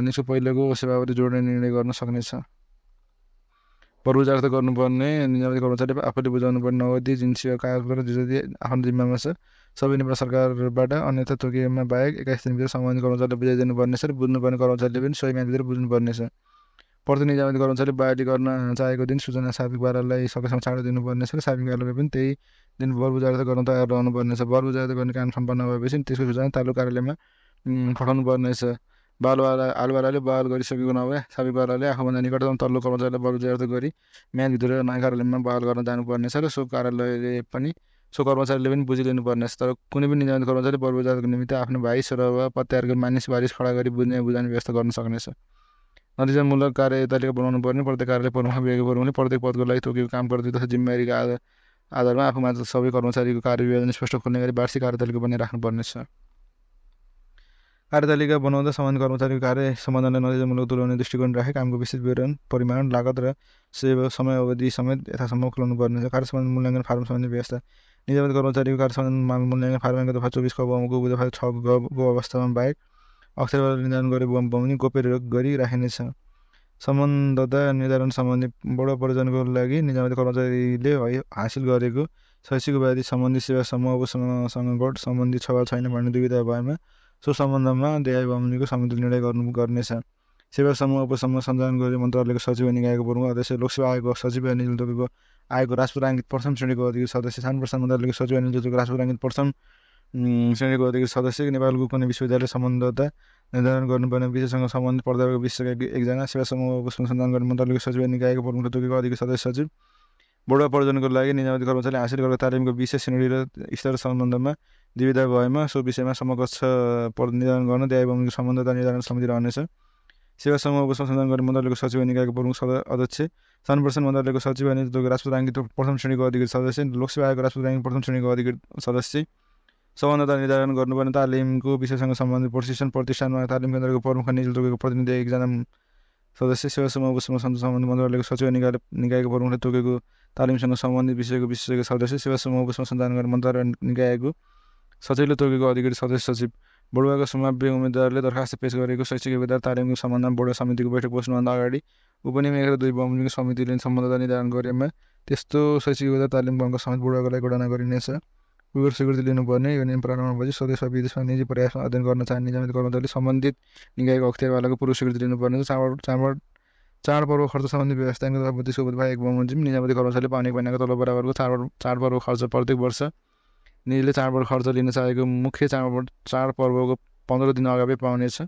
Speaker 1: निजको पहिलेको सेवा अवधि जोड्ने निर्णय गर्न सक्नेछ बरु गर्नुपर्ने निजामती कर्मचारी आफूले बुझाउनु पर्ने नगदी जिन्सी कागज जो जति आफ्नो जिम्मामा छ सबै नेपाल सरकारबाट अन्यथा तोकिएमा बाहेक एक्काइस दिनभित्र सम्बन्धित बुझाइदिनु पर्नेछ र बुझ्नुपर्ने कर्मचारीले पनि सही मितिभित्र बुझ्नुपर्नेछ प्रतिनिधि गर्नु कर्मचारीले बायोडी गर्न चाहेको दिन सूचना साबिक बारालाई सकेसम्म चाँडो दिनुपर्नेछ र साबिक बारालाई पनि त्यही दिन बर गर्न तयार रहनुपर्नेछ बर बुझाएर गर्ने काम सम्पन्न भएपछि त्यसको सूचना तालुक कार्यालयमा पठाउनु पर्नेछ बालुवाला आलुवालाले बहाल गरिसकेको नभए साबिक बाराले आफूभन्दा निकटतम तल्लो कर्मचारीलाई बर बुझाएर गरी म्याचभित्र नयाँ कार्यालयमा बहाल गर्न जानुपर्नेछ र सो कार्यालयले पनि सो कर्मचारीले पनि बुझिलिनु पर्नेछ तर कुनै पनि निजामित कर्मचारी बर बुझाएको निमित्त आफ्नो भाइ र पत्यारको मानिस बारिस खडा गरी बुझ्ने बुझाउने व्यवस्था गर्न सक्नेछ नतिजामूलक कार्यतालिका बनाउनु पर्ने प्रत्येक कार्यले प्रमुख प्रमुखले प्रत्येक पदको लागि तोकेको काम गर्दै तथा जिम्मेवारीका आधार आधारमा आफूमा सबै कर्मचारीको विभाजन स्पष्ट खोल्ने गरी वार्षिक कार्यतालिका पनि राख्नुपर्नेछ कार्यतालिका बनाउँदा सम्बन्धित कर्मचारीको कार्य सम्बन्धलाई नतिजामूलक तुल्याउने दृष्टिकोण राखे कामको विशेष विवरण परिमाण लागत र सेवा समय अवधि समेत यथासम्म खुलाउनु पर्नेछ कार्य सम्बन्ध मूल्याङ्कन फार्म सम्बन्धी व्यवस्था निजामत कर्मचारीको कार्य सम्बन्ध मूल्याङ्कन फार्मको तथा चौबिसको अभावको दफा छ गएको अवस्थामा बाहेक अक्षरबाट निर्धारण गरे बम पाउने गोप्य रोग सम्बन्धता निर्धारण सम्बन्धी बडो प्रजनको लागि निजामती कर्मचारीले है हासिल गरेको शैक्षिक उपाधि सम्बन्धी सेवा समूहको सङ्घट सम्बन्धी छ छैन भन्ने दुविधा भएमा सो सम्बन्धमा देहाय बमनीको समितिले निर्णय गर्नु गर्नेछ सेवा समूह उपसम्म सञ्चालन गरी मन्त्रालयको सचिव निकायको प्रमुख अध्यक्ष लोकसेवा आयोगको सचिव नेतृत्वको आयोगको राजपुराङ्कित प्रथम श्रेणीको अधिकृत सदस्य स्थान प्रसाद मन्त्रालयको सचिव नेतृत्वको राजपुराङ्कित प्रथम श्रेणीको अधिकृत सदस्य नेपालको कुनै विश्वविद्यालय सम्बन्धता निर्धारण गर्नुपर्ने विषयसँग सम्बन्धित पर्दाको विषयका एकजना सेवा समूहको अनुसन्धान गर्ने मन्त्रालयको सचिव निकायको प्रमुख तोकेको अधिकृत सदस्य सचिव बोर्ड प्रजनको लागि नियमित कर्मचारी हासिल गरेको तालिमको विशेष श्रेणी र स्तर सम्बन्धमा दुविधा भएमा सो विषयमा समकक्ष निर्धारण गर्न भूमिको सम्बन्धता निर्धारण समिति रहनेछ सेवा समूहको संशोधन गर्ने मन्त्रालयको सचिव निकायको प्रमुख सद अध्यक्ष सनप्रसन मन्त्रालयको सचिव अनि राष्ट्रपति प्रथम श्रेणीको अधिकृत सदस्य लोकसेवा आयोगको राष्ट्रपति प्रथम श्रेणीको अधिकृत सदस्य सबभन्दा निर्धारण गर्नुपर्ने तालिमको विषयसँग सम्बन्धित प्रशिक्षण प्रतिष्ठानमा तालिम केन्द्रको प्रमुख निजी तोकेको प्रतिनिधि एकजना सदस्य सेवा समूह उपसमूह मन्त्रालयको सचिव निकाय निकायको प्रमुखले तोकेको तालिमसँग सम्बन्धित विषयको विशेषज्ञ सदस्य सेवा समूह सञ्चालन गर्ने मन्त्रालय निकायको सचिवले तोकेको अधिकारी सदस्य सचिव बडुवाको सम्भाव्य उम्मेद्वारले दरखास्त पेस गरेको शैक्षिक योग्यता तालिमको सम्बन्धमा बडुवा समितिको बैठक बस्नुभन्दा अगाडि उपनियम दुई बमको समितिले सम्बन्धता निर्धारण गरेमा त्यस्तो शैक्षिक योग्यता तालिम बङ्ग समेत बडुवाको लागि गणना गरिनेछ उयोर स्वीकृति लिनुपर्ने यो नियम प्रारम्भ भएपछि स्वदेश वा विदेशमा निजी प्रयासमा अध्ययन गर्न चाहने निजामित कर्मचारीले सम्बन्धित निकायको अख्तियारवालाको पूर्व स्वीकृति लिनुपर्ने चाँड चाँड चाडपर्व खर्च सम्बन्धी व्यवस्थाको तथा बुद्धिसको उद्भाव एक बमोजिम निजामती कर्मचारीले पाउने महिनाको तल बराबरको चाडपर्व चाडपर्व खर्च प्रत्येक वर्ष निजीले चाडपर्व खर्च लिन चाहेको मुख्य चाडपर्व चाडपर्वको पन्ध्र दिन अगावै पाउनेछ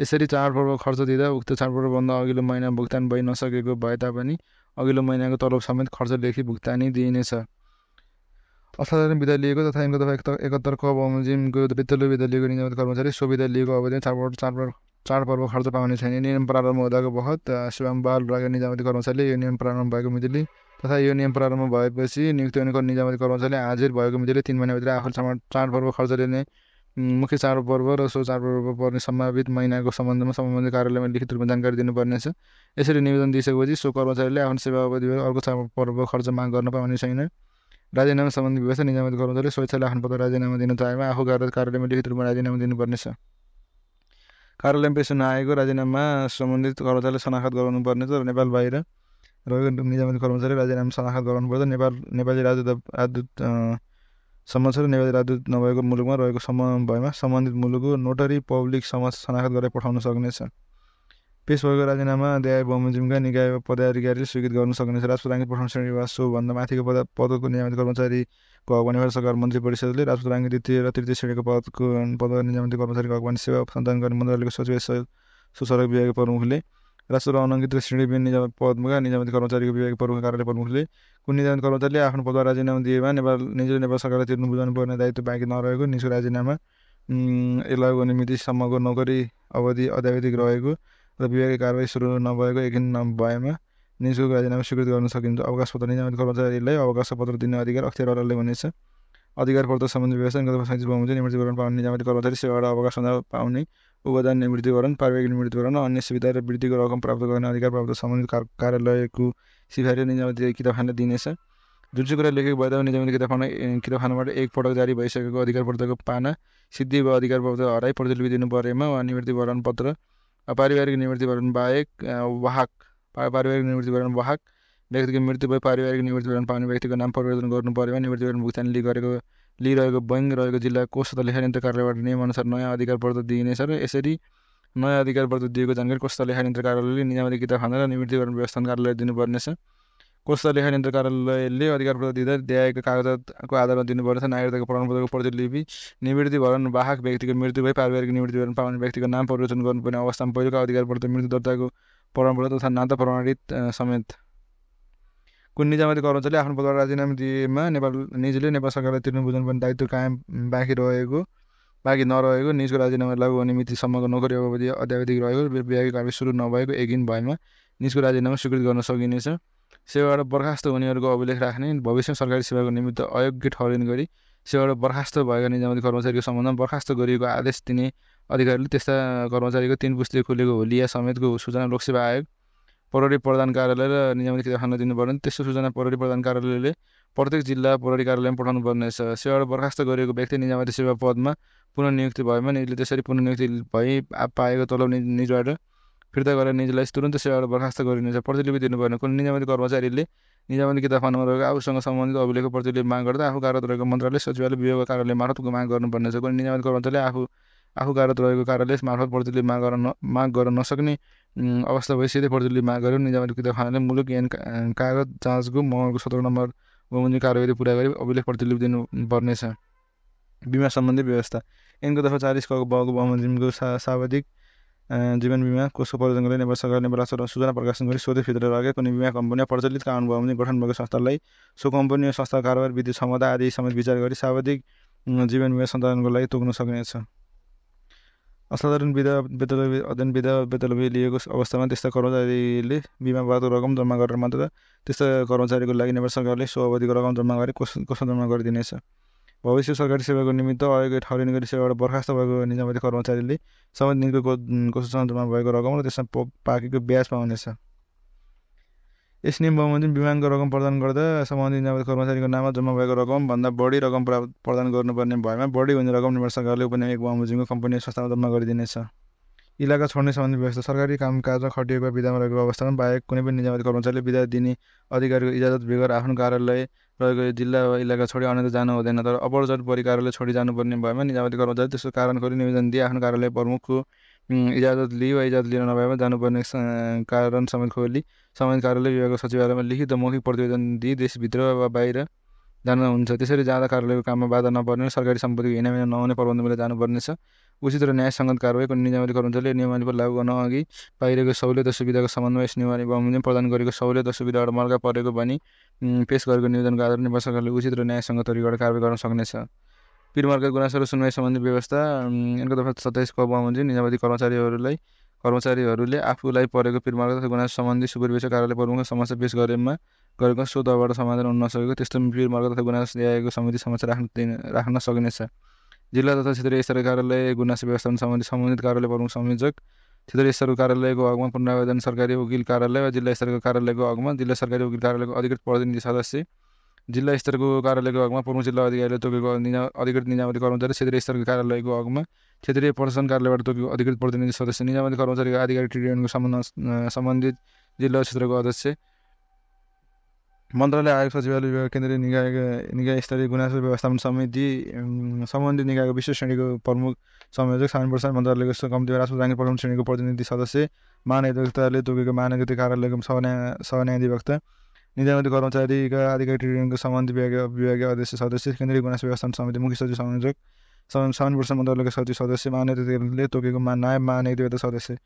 Speaker 1: यसरी चाडपर्व खर्च दिँदा उक्त चाडपर्वभन्दा अघिल्लो महिना भुक्तान भइ नसकेको भए तापनि अघिल्लो महिनाको तलब समेत खर्च लेखी भुक्तानी दिइनेछ असाधारण विधा लिएको तथा यिनको तथा एकहत्तरको अब बमोजिमको वित्तलो विधा लिएको निजामत कर्मचारी सो विधा लिएको अवधि चाडपर्व चाडपर्व चाडपर्व खर्च पाउने छैन नियम प्रारम्भ हुँदाको बहत शिवम बाल लगायत निजामती कर्मचारीले यो नियम प्रारम्भ भएको मितिले तथा यो नियम प्रारम्भ भएपछि नियुक्ति हुनेको निजामती कर्मचारीले हाजिर भएको मितिले तिन महिनाभित्र चाड चाडपर्व खर्च लिने मुख्य चाडपर्व र सो चाडपर्व पर्ने सम्भावित महिनाको सम्बन्धमा सम्बन्धित कार्यालयमा लिखित रूपमा जानकारी दिनुपर्नेछ यसरी निवेदन दिइसकेपछि सो कर्मचारीले आफ्नो सेवा अवधि अर्को चाडपर्व खर्च माग गर्न पाउने छैन राजीनामा सम्बन्धी व्यवस्था निजामत गर्नुहुँदै स्वेच्छा आफ्नो पत्र राजीनामा दिन चाहेमा आफू गरेर कार्यालयमा लिखित रूपमा राजीनामा दिनुपर्नेछ कार्यालयमा पेस नआएको राजीनामा सम्बन्धित कर्मचारीले शनाखत पर्नेछ र नेपाल बाहिर रहेको निजामती कर्मचारी राजीनामा शनाखत गराउनुपर्छ नेपाल नेपाली राजदूत राजदूत सम्बन्ध र नेपाली राजदूत नभएको मुलुकमा रहेको भएमा सम्बन्धित मुलुकको नोटरी पब्लिक समाज शनाखत गरेर पठाउन सक्नेछ पेश भएको राजीनामा देआई बमोजिमका निकाय पदाधिकारीले स्वीकृत गर्न सक्नेछ राजपुताङ्गी प्रथम श्रेणी वा सोभन्दा माथिको पद पदको नियमित कर्मचारीको अगवानी सरकार मन्त्री परिषदले राजपुताङ्गी द्वितीय र तृतीय श्रेणीको पदको पद नियमित कर्मचारीको अगवानी सेवा सञ्चालन गर्ने मन्त्रालयको सचिव सुसरक विभाग प्रमुखले राष्ट्र र श्रेणी बिन निजामत पदमा निजामती कर्मचारीको विभाग प्रमुख कार्यालय प्रमुखले कुन निजामती कर्मचारीले आफ्नो पदमा राजीनामा दिएमा नेपाल निजले नेपाल सरकारले तिर्नु बुझाउनु पर्ने दायित्व बाँकी नरहेको निजको राजीनामा यसलाई गर्ने मितिसम्मको नोकरी अवधि अध्यावधिक रहेको र विभागीय कारवाही सुरु नभएको एक दिन नभएमा निजको राजीनामा स्वीकृत गर्न सकिन्छ अवकाश पत्र नियमित कर्मचारीलाई अवकाश पत्र दिने अधिकार अर्डरले भनेछ अधिकार प्रदर्श सम्बन्धी व्यवस्था निगत हुन्छ निवृत्तिकरण पाउने नियमित कर्मचारी सेवाबाट अवकाशमा पाउने उपदान निवृत्तिकरण पारिवारिक निवृत्तिकरण अन्य सुविधा र वृद्धिको रकम प्राप्त गर्ने अधिकार प्राप्त सम्बन्धित कार्यालयको सिफारिस निजामती किताबखाना दिनेछ जुन चाहिँ कुरा लेखेको भए तापनि निजामती किताबखाना किताबखानाबाट एक पटक जारी भइसकेको अधिकार पत्रको पाना सिद्धि वा पत्र हराई प्रतिलिपि दिनु परेमा वा निवृत्तिवरण पत्र पारिवारिक निवृत्तिवरण बाहेक वाहक पारिवारिक निवृत्तिवरण वाहक व्यक्तिको मृत्यु भए पारिवारिक निवृत्तिवरण पाउने व्यक्तिको नाम परिवर्तन गर्नु पऱ्यो निवृत्तिवरण भुक्तानी गरेको लिइरहेको बैङ्क रहेको जिल्ला कोष तथा लेखायन्त्र कार्यालयबाट नियमअनुसार नयाँ अधिकारपत्र दिइनेछ र यसरी नयाँ अधिकारपत्र दिएको जानकारी कोष तथा लेखायन्त्र कार्यालयले निजामती किताब खाना र निवृत्तिवरण व्यवस्थान कार्यालय दिनुपर्नेछ लेखा नियन्त्रण कार्यालयले अधिकार प्रति दिँदा ल्याएका कागजातको आधारमा दिनुपर्नेछ नागरिकताको प्रमाणपत्रको प्रतिलिपि निवृत्ति भरण वाहक व्यक्तिको मृत्यु भए पारिवारिक निवृत्ति भरण पाउने व्यक्तिको नाम परिवर्तन गर्नुपर्ने अवस्थामा पहिलोको अधिकार प्रति मृत्यु दर्ताको प्रमाणपत्र तथा नाता प्रमाणित समेत कुन निजामती कर्मचारीले आफ्नो पदबाट राजीनामा दिएमा नेपाल निजले नेपाल सरकारलाई तिर्नु बुझ्नुपर्ने दायित्व कायम बाँकी रहेको बाँकी नरहेको निजको राजीनामा लागू हुने मितिसम्मको नोकरी अवधि अध्यावधिक रहेको व्यावहारिक कार्य सुरु नभएको एक दिन भएमा निजको राजीनामा स्वीकृत गर्न सकिनेछ सेवाबाट बर्खास्त हुनेहरूको अभिलेख राख्ने भविष्यमा सरकारी सेवाको निमित्त अयोग्य ठहरिने गरी सेवाबाट बर्खास्त भएका निजामती कर्मचारीको सम्बन्धमा बर्खास्त गरिएको आदेश दिने अधिकारीले त्यस्ता कर्मचारीको तिन पुस्ते खुलेको होलिया समेतको सूचना लोकसेवा आयोग प्रहरी प्रधान कार्यालय र निजामती किताबखाना दिनुपर्ने त्यस्तो सूचना प्रहरी प्रधान कार्यालयले प्रत्येक जिल्ला प्रहरी कार्यालयमा पठाउनु पर्नेछ सेवाबाट बर्खास्त गरिएको व्यक्ति निजामती सेवा पदमा पुनर्नियुक्ति नियुक्ति भएमा यसले त्यसरी पुनर्नियुक्ति भई पाएको तलब निजबाट फिर्ता गरेर निजलाई तुरन्त सेवाबाट बर्खास्त गरिनेछ प्रतिलिपि दिनु दिनुपर्ने कुनै निजामती कर्मचारीले निजामती किताबखानामा रहेको आफूसँग सम्बन्धित अभिलेख प्रतिलिपि माग गर्दा आफू कार्यरत रहेको मन्त्रालय सचिवालय विभागको कार्यालय मार्फतको माग गर्नुपर्नेछ कुनै निजामती कर्मचारीले आफू आफू कार्यरत रहेको कार्यालय मार्फत प्रतिलिपि माग गर्न माग गर्न नसक्ने अवस्था भए सिधै प्रतिलिपि माग गर्यो निजामती किताबखानाले मुलुक ऐन कागज जाँचको मगरको सत्र नम्बर बमोजिम कार्यवाही पुरा गरी अभिलेख प्रतिलिपि दिनुपर्नेछ बिमा सम्बन्धी व्यवस्था यिनको तर्फ चालिस कको बमोजिमको सा सावधिक जीवन बिमा कोषको गरी नेपाल सरकारले नेपाल सरकार सूचना प्रकाशन गरी स्वदेश भित्र लगे कुनै बिमा कम्पनी प्रचलित भयो भने गठन भएको संस्थालाई सो कम्पनी संस्था कारोबार विद्युत क्षमता आदि समेत विचार गरी सावधिक जीवन बिमा सञ्चालनको लागि तोक्न सकिनेछ असाधारण विधा बेतलबी अध्ययन विधा बेतलबी लिएको अवस्थामा त्यस्ता कर्मचारीले बिमाबाट रकम जम्मा गरेर मात्र त्यस्ता कर्मचारीको लागि नेपाल सरकारले सो अवधिको रकम जम्मा गरे कस कसो जम्मा गरिदिनेछ भविष्य सरकारी सेवाको निमित्त अहिलेको ठाउँ गरी सेवाबाट बर्खास्त भएको निजामती कर्मचारीले सम्बन्धित दिनको सन्दर्भमा भएको रकम र त्यसमा पाकेको ब्याज पाउनेछ यस नियम बमोजिम विमानको रकम प्रदान गर्दा सम्बन्धित निजामती कर्मचारीको नाममा जम्मा भएको रकमभन्दा बढी रकम प्राप्त प्रदान गर्नुपर्ने भएमा बढी हुने रकम निर्माण सरकारले उपनियम एक बमोजिमको कम्पनी संस्थामा जम्मा गरिदिनेछ इलाका छोड्ने सम्बन्धी व्यवस्था सरकारी कामकाजमा खटिएको विधामा रहेको अवस्थामा बाहेक कुनै पनि निजामती कर्मचारीले विदा दिने अधिकारीको इजाजत बेगर आफ्नो कार्यालय रहेको जिल्ला वा इलाका छोडी अन्यत्र जानु हुँदैन तर अबर्जट परि कार्यालय छोडी जानुपर्ने भएमा निजामती कर्मचारी त्यसको कारण खोरी निवेदन दिए आफ्नो कार्यालय प्रमुखको इजाजत लिए वा इजाजत लिन नभएमा जानुपर्ने कारण समेत खोली सम्बन्धित कार्यालय विभागको सचिवालयमा लिखित मौखिक प्रतिवेदन दिई देशभित्र वा बाहिर जान हुन्छ त्यसरी जाँदा कार्यालयको काममा बाधा नपर्ने सरकारी सम्पत्तिको हिनामिना नहुने प्रबन्ध मिलेर जानुपर्नेछ उचित र न्यायसङ्गत कारवाहीको नियमावली कर्मचारीले नियमावली लागू गर्न अघि पाइरहेको सहुलियत सुविधाको सम्बन्धमा यस नियमावली बमोजिम प्रदान गरेको सहुलियत सुविधाबाट मर्का परेको भनी पेस गरेको निवेदनको आधारमा नेपाल सरकारले उचित र न्यायसङ्गत तरिकाबाट कारवाही गर्न सक्नेछ पिरमार्का गुनासो र सुनवाई सम्बन्धी व्यवस्था यिनको दफा सत्ताइसको बमोजिम निजामती कर्मचारीहरूलाई कर्मचारीहरूले आफूलाई परेको पीडमार्ग तथा गुनासो सम्बन्धी सुपरिवेश कार्यालय प्रमुख समस्या पेश गरेमा गरेको सोधबाट समाधान हुन नसकेको त्यस्तो पीडमार्ग तथा गुनासो ल्याएको समिति समस्या राख्न दिन राख्न सकिनेछ जिल्ला तथा क्षेत्रीय स्तरीय कार्यालय गुनासो व्यवस्थापन सम्बन्धी सम्बन्धित कार्यालय प्रमुख संयोजक क्षेत्रीय स्तरको कार्यालयको हकमा पुनरावेदन सरकारी वकिल कार्यालय वा जिल्ला स्तरको कार्यालयको हकमा जिल्ला सरकारी वकिल कार्यालयको अधिकृत प्रतिनिधि सदस्य जिल्ला स्तरको कार्यालयको हकमा प्रमुख जिल्ला अधिकारीले तोकेको निजा अधिकृत निजामती कर्मचारी क्षेत्रीय स्तरको कार्यालयको हकमा क्षेत्रीय प्रशासन कार्यालयबाट तोकेको अधिकृत प्रतिनिधि सदस्य निजामती कर्मचारीको आधिकारिक ट्रिटमेन्टको सम्बन्ध सम्बन्धित जिल्ला क्षेत्रको अध्यक्ष मन्त्रालय आयोग सचिवालय विभाग केन्द्रीय निकाय निकाय स्तरीय गुनासो व्यवस्थापन समिति सम्बन्धित निकायको विशेष श्रेणीको प्रमुख संयोजक सामान प्रसाद मन्त्रालयको कम्तीमा राष्ट्रपति प्रमुख श्रेणीको प्रतिनिधि सदस्य महानिधिवक्ताले तोकेको महानिधि कार्यालयको सहन्या सहन्याधिवक्ता निजामती कर्मचारीका आधिकारिक ऋणको सम्बन्धित विभागीय विभागीय अध्यक्ष सदस्य केन्द्रीय गुनासो व्यवस्थापन समिति मुख्य सचिव संयोजक समान वर्ष मन्त्रालयका सचिव सदस्य महानिर्देशकले तोकेको मा नायब महानिर्देशक सदस्य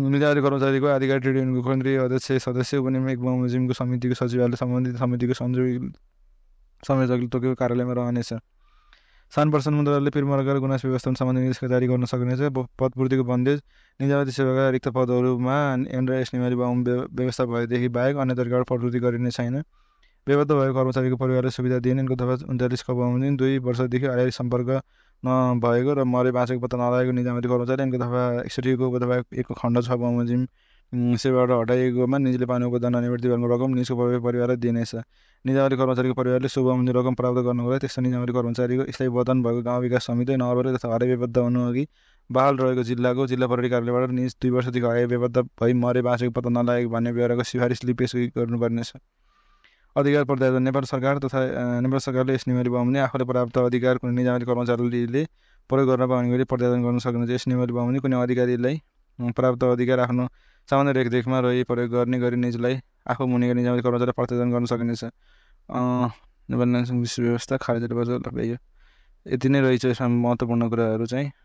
Speaker 1: निजामती कर्मचारीको आधिकारिक ऋणको केन्द्रीय अध्यक्ष सदस्य उपनिमेक बमोजिमको समितिको सचिवालय सम्बन्धित समितिको संयोजक संयोजकले तोकेको कार्यालयमा रहनेछ सान पर्सन मन्त्रालयले पूर्ववर्गको गुनास व्यवस्थापन सम्बन्धी निर्देशिका जारी गर्न सक्नेछ पदपूर्तिको बन्देज निजामती सेवाका रिक्त पदहरूमा एन्ड्रा नेमारी बाहुन व्यवस्था भएदेखि बाहेक अन्य तरिकाबाट पदपूर्ति गरिने छैन बेबद्ध भएको कर्मचारीको परिवारलाई सुविधा यिनको तथा उन्चालिस कपाउन दुई वर्षदेखि अहिले सम्पर्क नभएको र मरे बाँचेको पत्ता नलागेको निजामती कर्मचारी यिनको दफा एकसठीको दफा एकको खण्ड छ बमोजिम सेवाबाट हटाइएकोमा निजले पानीको दण्ड निवृत्ति गर्नु रकम निजको परिवारलाई दिनेछ निजामरी कर्मचारीको परिवारले शुभमूल्य रकम प्राप्त गर्नुलाई त्यस्तो निजामरी कर्मचारीको स्थायी वतन भएको गाउँ विकास समिति नगरपालिका तथा हराइ बेबद्ध हुनु अघि बाल रहेको जिल्लाको जिल्ला प्रहरी कार्यालयबाट निज दुई वर्षदेखि हराइ बेबद्ध भई मरे बाँचेको पत्ता नलागेको भन्ने व्यवहारको सिफारिसले पेस गर्नुपर्नेछ अधिकार प्रदायता नेपाल सरकार तथा नेपाल सरकारले यस नियमावली बमोले आफूले प्राप्त अधिकार कुनै निजामती कर्मचारीले प्रयोग गर्न पाउने गरी प्रदान गर्न सक्नुहुन्छ यस नियमावली बमोले कुनै अधिकारीलाई प्राप्त अधिकार आफ्नो सामान्य रेखदेखमा रही प्रयोग गर्ने गरी निजलाई आफू मुनिका निजामती कर्मचारी प्रत्याजन गर्न सकिनेछ नेपाली विश्व व्यवस्था खारेज यो यति नै रहेछ यसमा महत्त्वपूर्ण कुराहरू चाहिँ